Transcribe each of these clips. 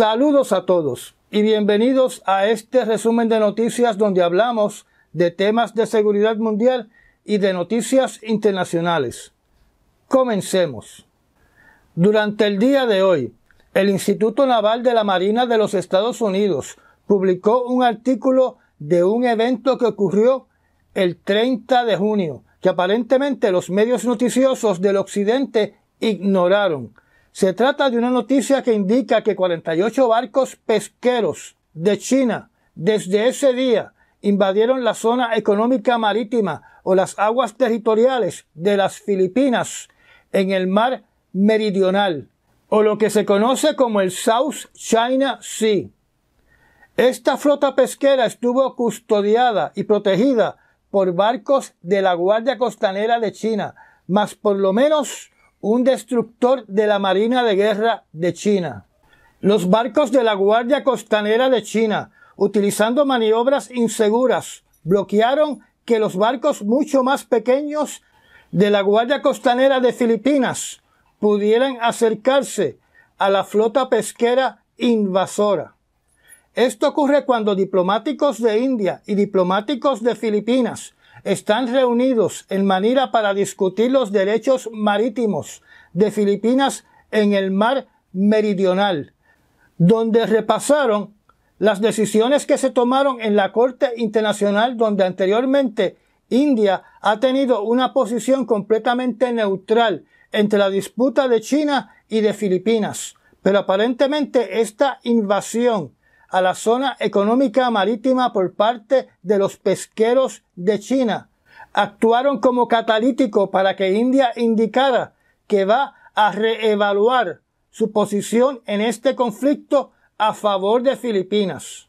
Saludos a todos y bienvenidos a este resumen de noticias donde hablamos de temas de seguridad mundial y de noticias internacionales. Comencemos. Durante el día de hoy, el Instituto Naval de la Marina de los Estados Unidos publicó un artículo de un evento que ocurrió el 30 de junio, que aparentemente los medios noticiosos del Occidente ignoraron. Se trata de una noticia que indica que 48 barcos pesqueros de China desde ese día invadieron la zona económica marítima o las aguas territoriales de las Filipinas en el mar meridional o lo que se conoce como el South China Sea. Esta flota pesquera estuvo custodiada y protegida por barcos de la Guardia Costanera de China, mas por lo menos un destructor de la Marina de Guerra de China. Los barcos de la Guardia Costanera de China, utilizando maniobras inseguras, bloquearon que los barcos mucho más pequeños de la Guardia Costanera de Filipinas pudieran acercarse a la flota pesquera invasora. Esto ocurre cuando diplomáticos de India y diplomáticos de Filipinas están reunidos en Manila para discutir los derechos marítimos de Filipinas en el mar meridional, donde repasaron las decisiones que se tomaron en la Corte Internacional donde anteriormente India ha tenido una posición completamente neutral entre la disputa de China y de Filipinas. Pero aparentemente esta invasión a la zona económica marítima por parte de los pesqueros de China. Actuaron como catalítico para que India indicara que va a reevaluar su posición en este conflicto a favor de Filipinas.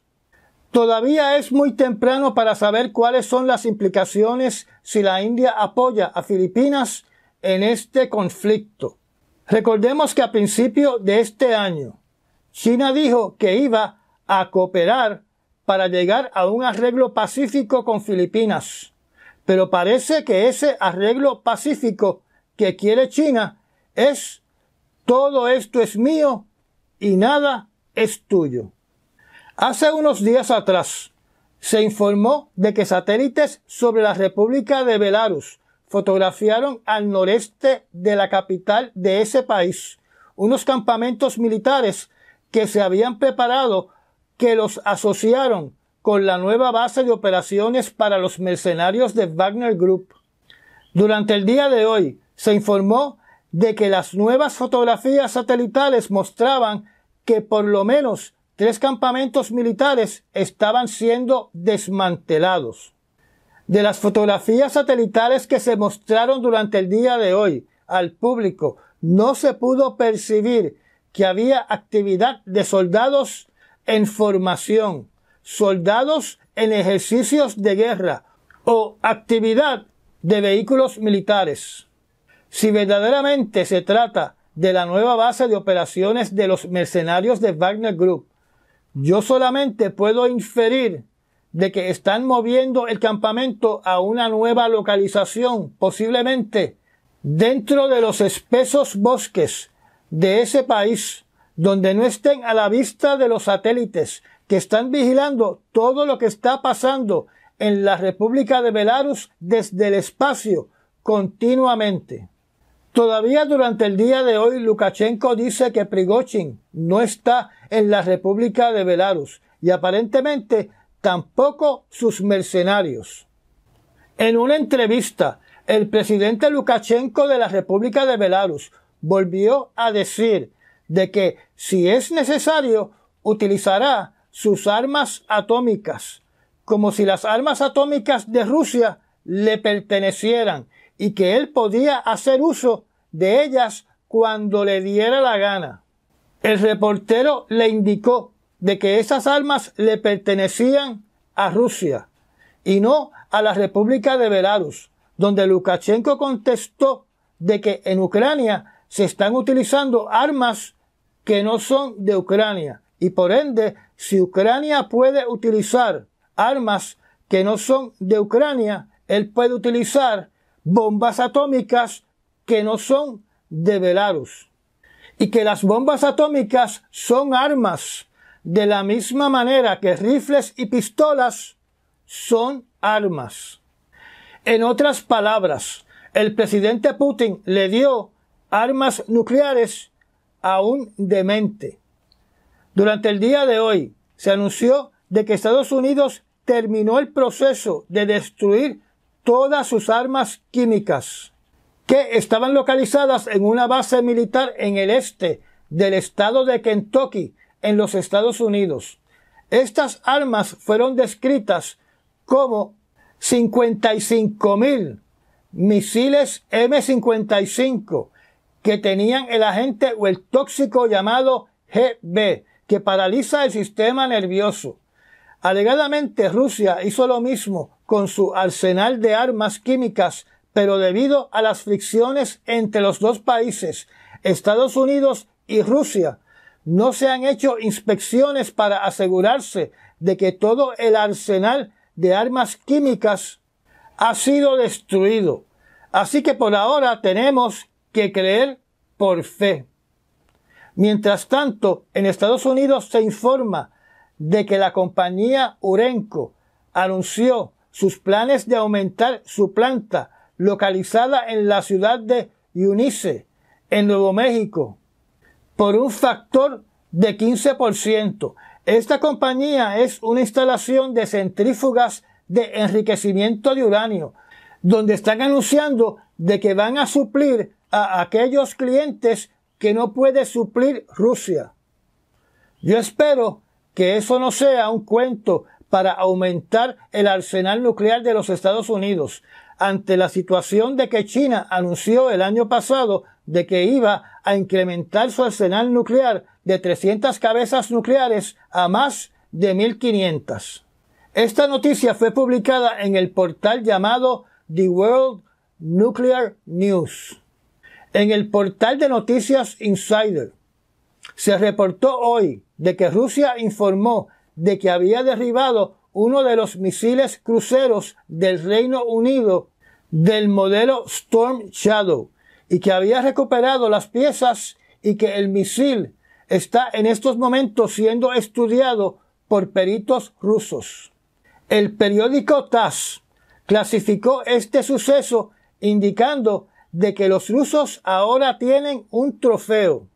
Todavía es muy temprano para saber cuáles son las implicaciones si la India apoya a Filipinas en este conflicto. Recordemos que a principio de este año, China dijo que iba a cooperar para llegar a un arreglo pacífico con Filipinas. Pero parece que ese arreglo pacífico que quiere China es todo esto es mío y nada es tuyo. Hace unos días atrás se informó de que satélites sobre la República de Belarus fotografiaron al noreste de la capital de ese país unos campamentos militares que se habían preparado que los asociaron con la nueva base de operaciones para los mercenarios de Wagner Group. Durante el día de hoy se informó de que las nuevas fotografías satelitales mostraban que por lo menos tres campamentos militares estaban siendo desmantelados. De las fotografías satelitales que se mostraron durante el día de hoy al público, no se pudo percibir que había actividad de soldados en formación, soldados en ejercicios de guerra o actividad de vehículos militares. Si verdaderamente se trata de la nueva base de operaciones de los mercenarios de Wagner Group, yo solamente puedo inferir de que están moviendo el campamento a una nueva localización, posiblemente dentro de los espesos bosques de ese país donde no estén a la vista de los satélites que están vigilando todo lo que está pasando en la República de Belarus desde el espacio continuamente. Todavía durante el día de hoy Lukashenko dice que Prigozhin no está en la República de Belarus y aparentemente tampoco sus mercenarios. En una entrevista, el presidente Lukashenko de la República de Belarus volvió a decir de que, si es necesario, utilizará sus armas atómicas, como si las armas atómicas de Rusia le pertenecieran y que él podía hacer uso de ellas cuando le diera la gana. El reportero le indicó de que esas armas le pertenecían a Rusia y no a la República de Belarus, donde Lukashenko contestó de que en Ucrania se están utilizando armas que no son de Ucrania y por ende, si Ucrania puede utilizar armas que no son de Ucrania, él puede utilizar bombas atómicas que no son de Belarus. Y que las bombas atómicas son armas de la misma manera que rifles y pistolas son armas. En otras palabras, el presidente Putin le dio armas nucleares aún demente. Durante el día de hoy se anunció de que Estados Unidos terminó el proceso de destruir todas sus armas químicas que estaban localizadas en una base militar en el este del estado de Kentucky, en los Estados Unidos. Estas armas fueron descritas como 55.000 misiles M55 que tenían el agente o el tóxico llamado GB, que paraliza el sistema nervioso. Alegadamente Rusia hizo lo mismo con su arsenal de armas químicas, pero debido a las fricciones entre los dos países, Estados Unidos y Rusia, no se han hecho inspecciones para asegurarse de que todo el arsenal de armas químicas ha sido destruido. Así que por ahora tenemos que creer por fe. Mientras tanto, en Estados Unidos se informa de que la compañía Urenco anunció sus planes de aumentar su planta localizada en la ciudad de Unice, en Nuevo México, por un factor de 15%. Esta compañía es una instalación de centrífugas de enriquecimiento de uranio, donde están anunciando de que van a suplir a aquellos clientes que no puede suplir Rusia. Yo espero que eso no sea un cuento para aumentar el arsenal nuclear de los Estados Unidos ante la situación de que China anunció el año pasado de que iba a incrementar su arsenal nuclear de 300 cabezas nucleares a más de 1500. Esta noticia fue publicada en el portal llamado The World Nuclear News. En el portal de noticias Insider se reportó hoy de que Rusia informó de que había derribado uno de los misiles cruceros del Reino Unido del modelo Storm Shadow y que había recuperado las piezas y que el misil está en estos momentos siendo estudiado por peritos rusos. El periódico TASS clasificó este suceso indicando de que los rusos ahora tienen un trofeo.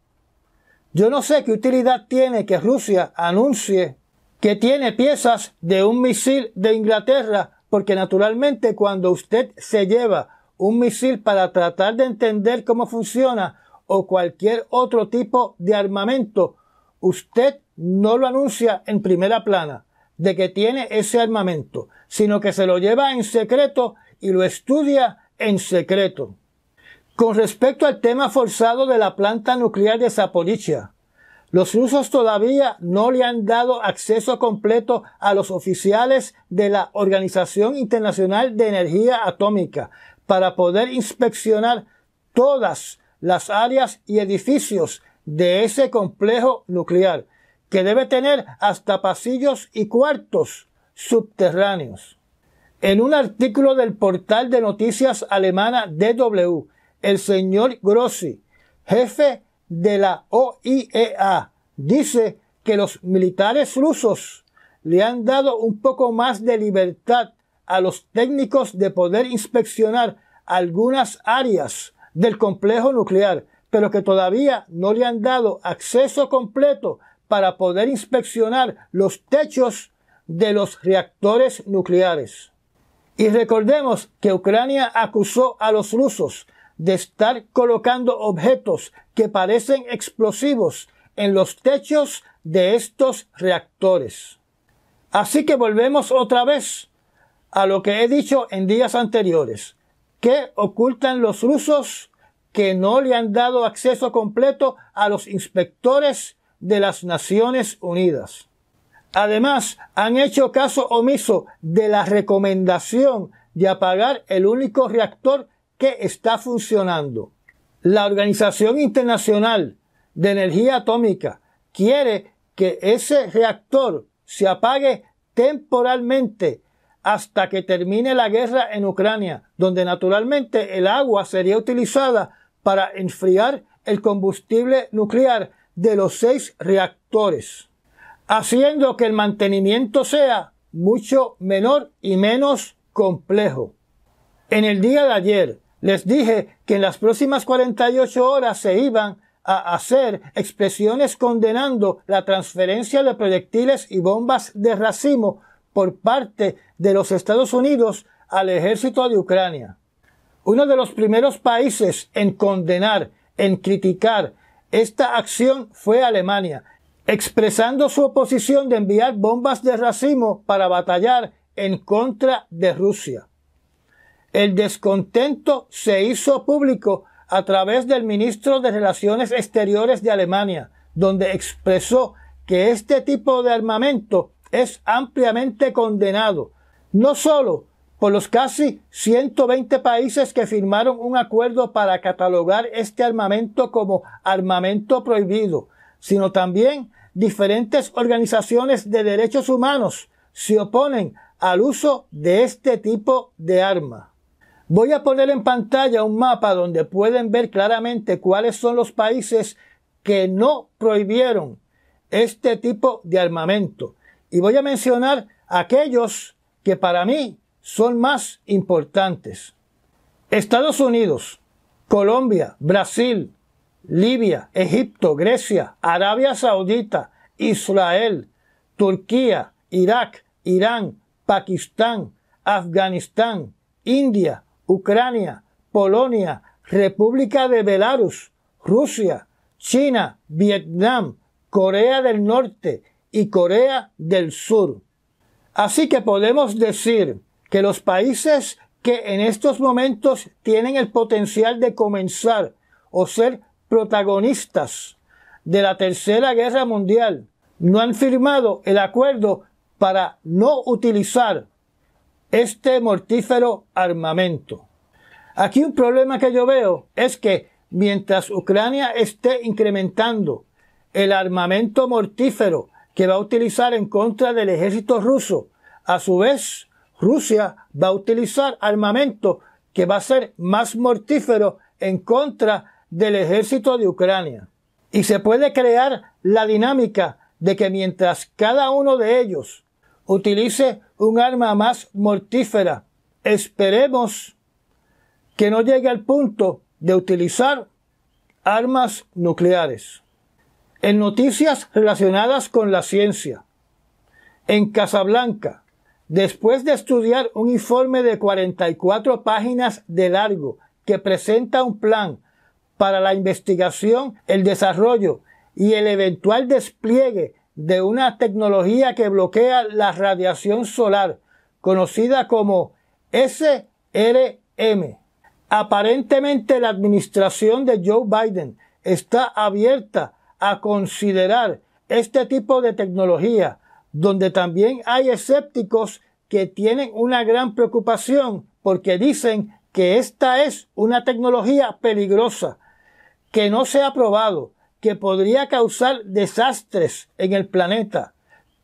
Yo no sé qué utilidad tiene que Rusia anuncie que tiene piezas de un misil de Inglaterra, porque naturalmente cuando usted se lleva un misil para tratar de entender cómo funciona o cualquier otro tipo de armamento, usted no lo anuncia en primera plana de que tiene ese armamento, sino que se lo lleva en secreto y lo estudia en secreto. Con respecto al tema forzado de la planta nuclear de Zaporizhia, los rusos todavía no le han dado acceso completo a los oficiales de la Organización Internacional de Energía Atómica para poder inspeccionar todas las áreas y edificios de ese complejo nuclear, que debe tener hasta pasillos y cuartos subterráneos. En un artículo del portal de noticias alemana DW, el señor Grossi, jefe de la OIEA, dice que los militares rusos le han dado un poco más de libertad a los técnicos de poder inspeccionar algunas áreas del complejo nuclear, pero que todavía no le han dado acceso completo para poder inspeccionar los techos de los reactores nucleares. Y recordemos que Ucrania acusó a los rusos de estar colocando objetos que parecen explosivos en los techos de estos reactores. Así que volvemos otra vez a lo que he dicho en días anteriores. que ocultan los rusos que no le han dado acceso completo a los inspectores de las Naciones Unidas? Además, han hecho caso omiso de la recomendación de apagar el único reactor que está funcionando. La Organización Internacional de Energía Atómica quiere que ese reactor se apague temporalmente hasta que termine la guerra en Ucrania, donde naturalmente el agua sería utilizada para enfriar el combustible nuclear de los seis reactores, haciendo que el mantenimiento sea mucho menor y menos complejo. En el día de ayer, les dije que en las próximas 48 horas se iban a hacer expresiones condenando la transferencia de proyectiles y bombas de racimo por parte de los Estados Unidos al ejército de Ucrania. Uno de los primeros países en condenar, en criticar esta acción fue Alemania, expresando su oposición de enviar bombas de racimo para batallar en contra de Rusia. El descontento se hizo público a través del ministro de Relaciones Exteriores de Alemania, donde expresó que este tipo de armamento es ampliamente condenado, no solo por los casi 120 países que firmaron un acuerdo para catalogar este armamento como armamento prohibido, sino también diferentes organizaciones de derechos humanos se oponen al uso de este tipo de arma. Voy a poner en pantalla un mapa donde pueden ver claramente cuáles son los países que no prohibieron este tipo de armamento. Y voy a mencionar aquellos que para mí son más importantes. Estados Unidos, Colombia, Brasil, Libia, Egipto, Grecia, Arabia Saudita, Israel, Turquía, Irak, Irán, Pakistán, Afganistán, India, Ucrania, Polonia, República de Belarus, Rusia, China, Vietnam, Corea del Norte y Corea del Sur. Así que podemos decir que los países que en estos momentos tienen el potencial de comenzar o ser protagonistas de la Tercera Guerra Mundial no han firmado el acuerdo para no utilizar este mortífero armamento. Aquí un problema que yo veo es que mientras Ucrania esté incrementando el armamento mortífero que va a utilizar en contra del ejército ruso, a su vez Rusia va a utilizar armamento que va a ser más mortífero en contra del ejército de Ucrania. Y se puede crear la dinámica de que mientras cada uno de ellos utilice un arma más mortífera. Esperemos que no llegue al punto de utilizar armas nucleares. En noticias relacionadas con la ciencia, en Casablanca, después de estudiar un informe de 44 páginas de largo que presenta un plan para la investigación, el desarrollo y el eventual despliegue de una tecnología que bloquea la radiación solar, conocida como SRM. Aparentemente la administración de Joe Biden está abierta a considerar este tipo de tecnología, donde también hay escépticos que tienen una gran preocupación porque dicen que esta es una tecnología peligrosa, que no se ha probado que podría causar desastres en el planeta,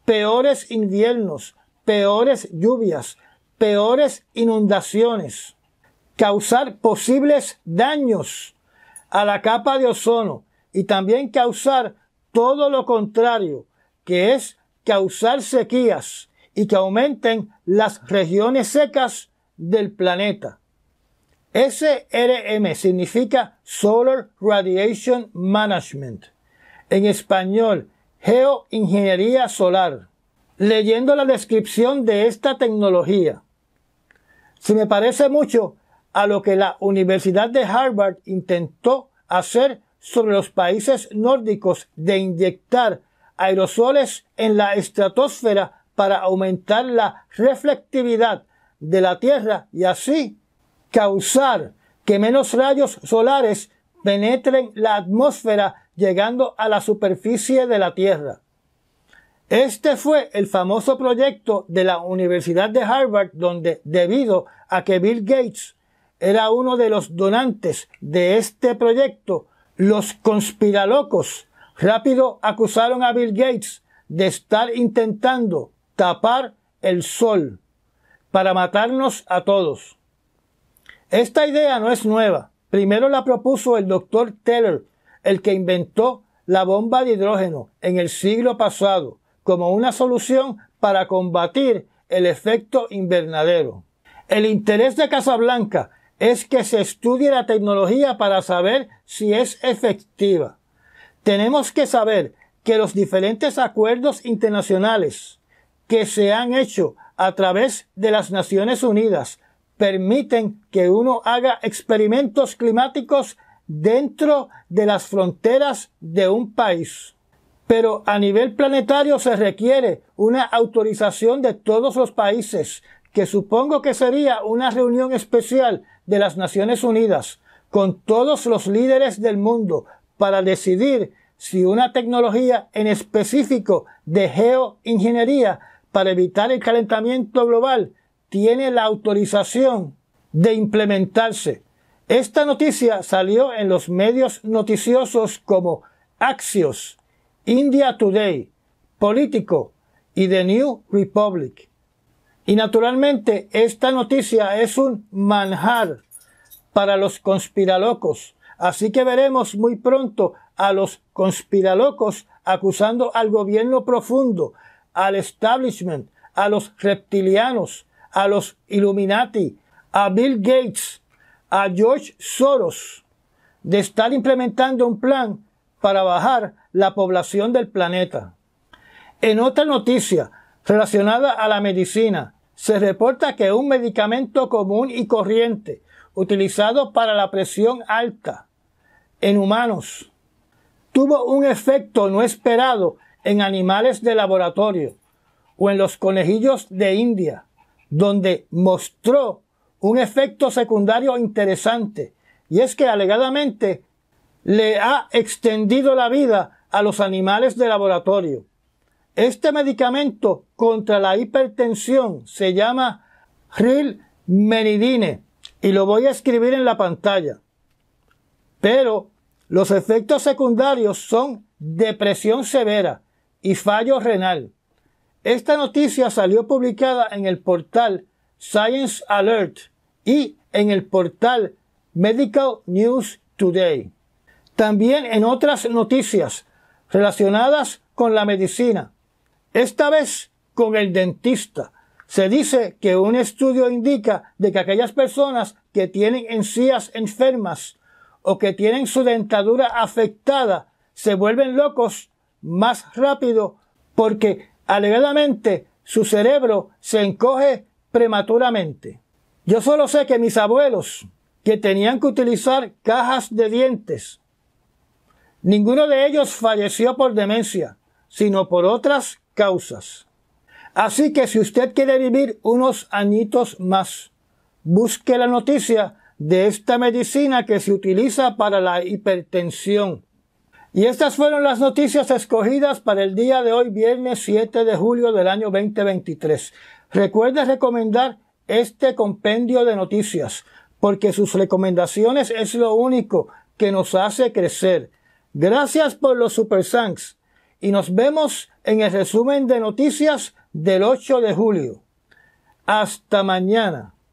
peores inviernos, peores lluvias, peores inundaciones, causar posibles daños a la capa de ozono y también causar todo lo contrario, que es causar sequías y que aumenten las regiones secas del planeta. SRM significa Solar Radiation Management. En español, Geoingeniería Solar. Leyendo la descripción de esta tecnología, se me parece mucho a lo que la Universidad de Harvard intentó hacer sobre los países nórdicos de inyectar aerosoles en la estratosfera para aumentar la reflectividad de la Tierra y así causar que menos rayos solares penetren la atmósfera llegando a la superficie de la Tierra. Este fue el famoso proyecto de la Universidad de Harvard donde, debido a que Bill Gates era uno de los donantes de este proyecto, los conspiralocos rápido acusaron a Bill Gates de estar intentando tapar el sol para matarnos a todos. Esta idea no es nueva. Primero la propuso el doctor Teller, el que inventó la bomba de hidrógeno en el siglo pasado como una solución para combatir el efecto invernadero. El interés de Casablanca es que se estudie la tecnología para saber si es efectiva. Tenemos que saber que los diferentes acuerdos internacionales que se han hecho a través de las Naciones Unidas permiten que uno haga experimentos climáticos dentro de las fronteras de un país. Pero a nivel planetario se requiere una autorización de todos los países, que supongo que sería una reunión especial de las Naciones Unidas, con todos los líderes del mundo, para decidir si una tecnología en específico de geoingeniería para evitar el calentamiento global tiene la autorización de implementarse. Esta noticia salió en los medios noticiosos como Axios, India Today, Político y The New Republic. Y naturalmente esta noticia es un manjar para los conspiralocos. Así que veremos muy pronto a los conspiralocos acusando al gobierno profundo, al establishment, a los reptilianos, a los Illuminati, a Bill Gates, a George Soros, de estar implementando un plan para bajar la población del planeta. En otra noticia relacionada a la medicina, se reporta que un medicamento común y corriente utilizado para la presión alta en humanos tuvo un efecto no esperado en animales de laboratorio o en los conejillos de India donde mostró un efecto secundario interesante, y es que alegadamente le ha extendido la vida a los animales de laboratorio. Este medicamento contra la hipertensión se llama Rilmenidine y lo voy a escribir en la pantalla. Pero los efectos secundarios son depresión severa y fallo renal. Esta noticia salió publicada en el portal Science Alert y en el portal Medical News Today. También en otras noticias relacionadas con la medicina. Esta vez con el dentista. Se dice que un estudio indica de que aquellas personas que tienen encías enfermas o que tienen su dentadura afectada se vuelven locos más rápido porque Alegadamente, su cerebro se encoge prematuramente. Yo solo sé que mis abuelos, que tenían que utilizar cajas de dientes, ninguno de ellos falleció por demencia, sino por otras causas. Así que si usted quiere vivir unos añitos más, busque la noticia de esta medicina que se utiliza para la hipertensión, y estas fueron las noticias escogidas para el día de hoy, viernes 7 de julio del año 2023. Recuerde recomendar este compendio de noticias, porque sus recomendaciones es lo único que nos hace crecer. Gracias por los Super Sanks y nos vemos en el resumen de noticias del 8 de julio. Hasta mañana.